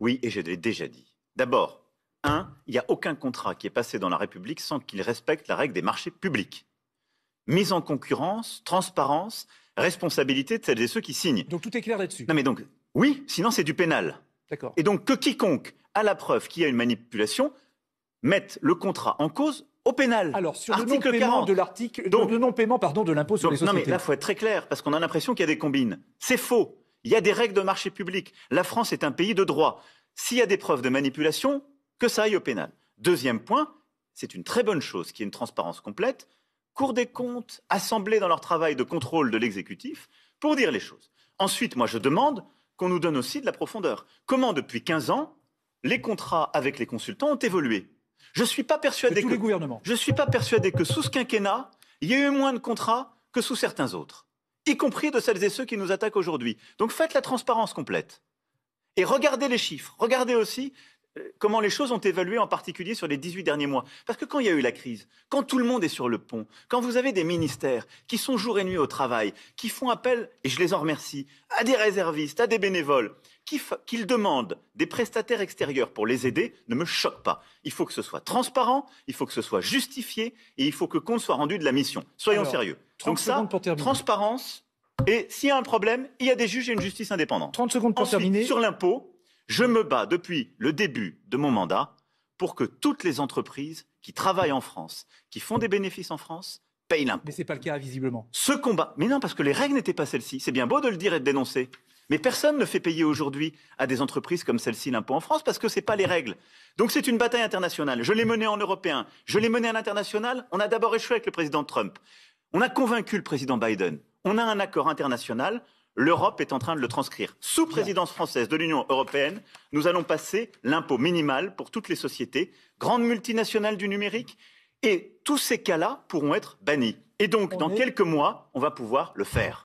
Oui, et je l'ai déjà dit. D'abord, un, il n'y a aucun contrat qui est passé dans la République sans qu'il respecte la règle des marchés publics. Mise en concurrence, transparence, responsabilité de celles et ceux qui signent. Donc tout est clair là-dessus. Non mais donc, oui, sinon c'est du pénal. D'accord. Et donc que quiconque a la preuve qu'il y a une manipulation mette le contrat en cause au pénal. Alors sur le non-paiement de l'article, le non-paiement pardon de l'impôt sur les sociétés. Non mais là faut être très clair parce qu'on a l'impression qu'il y a des combines. C'est faux. Il y a des règles de marché public. La France est un pays de droit. S'il y a des preuves de manipulation, que ça aille au pénal. Deuxième point, c'est une très bonne chose qu'il y ait une transparence complète. Cour des comptes, assemblés dans leur travail de contrôle de l'exécutif, pour dire les choses. Ensuite, moi, je demande qu'on nous donne aussi de la profondeur. Comment, depuis 15 ans, les contrats avec les consultants ont évolué Je ne suis pas persuadé que... Je suis pas persuadé que sous ce quinquennat, il y ait eu moins de contrats que sous certains autres y compris de celles et ceux qui nous attaquent aujourd'hui. Donc faites la transparence complète. Et regardez les chiffres. Regardez aussi euh, comment les choses ont évolué en particulier sur les 18 derniers mois. Parce que quand il y a eu la crise, quand tout le monde est sur le pont, quand vous avez des ministères qui sont jour et nuit au travail, qui font appel, et je les en remercie, à des réservistes, à des bénévoles, qu'ils demandent des prestataires extérieurs pour les aider ne me choque pas. Il faut que ce soit transparent, il faut que ce soit justifié et il faut que compte soit rendu de la mission. Soyons sérieux. Donc ça, transparence. Et s'il y a un problème, il y a des juges et une justice indépendante. 30 secondes pour terminer. Sur l'impôt, je me bats depuis le début de mon mandat pour que toutes les entreprises qui travaillent en France, qui font des bénéfices en France, payent l'impôt. Mais ce n'est pas le cas, visiblement. Ce combat, mais non, parce que les règles n'étaient pas celles-ci. C'est bien beau de le dire et de dénoncer. Mais personne ne fait payer aujourd'hui à des entreprises comme celle-ci l'impôt en France parce que ce n'est pas les règles. Donc c'est une bataille internationale. Je l'ai menée en européen, je l'ai menée à l'international. On a d'abord échoué avec le président Trump. On a convaincu le président Biden. On a un accord international. L'Europe est en train de le transcrire. Sous présidence française de l'Union européenne, nous allons passer l'impôt minimal pour toutes les sociétés, grandes multinationales du numérique, et tous ces cas-là pourront être bannis. Et donc, dans quelques mois, on va pouvoir le faire.